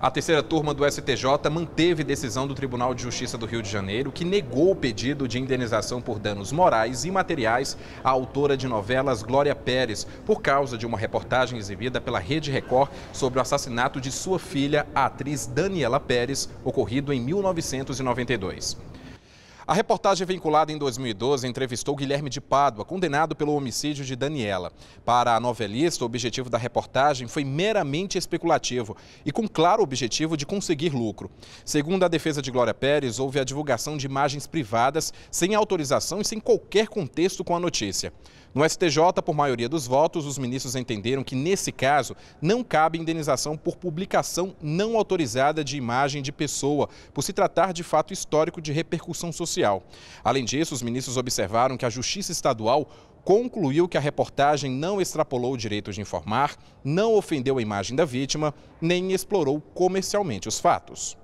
A terceira turma do STJ manteve decisão do Tribunal de Justiça do Rio de Janeiro, que negou o pedido de indenização por danos morais e materiais à autora de novelas Glória Pérez, por causa de uma reportagem exibida pela Rede Record sobre o assassinato de sua filha, a atriz Daniela Pérez, ocorrido em 1992. A reportagem vinculada em 2012 entrevistou Guilherme de Pádua, condenado pelo homicídio de Daniela. Para a novelista, o objetivo da reportagem foi meramente especulativo e com claro objetivo de conseguir lucro. Segundo a defesa de Glória Pérez, houve a divulgação de imagens privadas sem autorização e sem qualquer contexto com a notícia. No STJ, por maioria dos votos, os ministros entenderam que, nesse caso, não cabe indenização por publicação não autorizada de imagem de pessoa, por se tratar de fato histórico de repercussão social. Social. Além disso, os ministros observaram que a Justiça Estadual concluiu que a reportagem não extrapolou o direito de informar, não ofendeu a imagem da vítima, nem explorou comercialmente os fatos.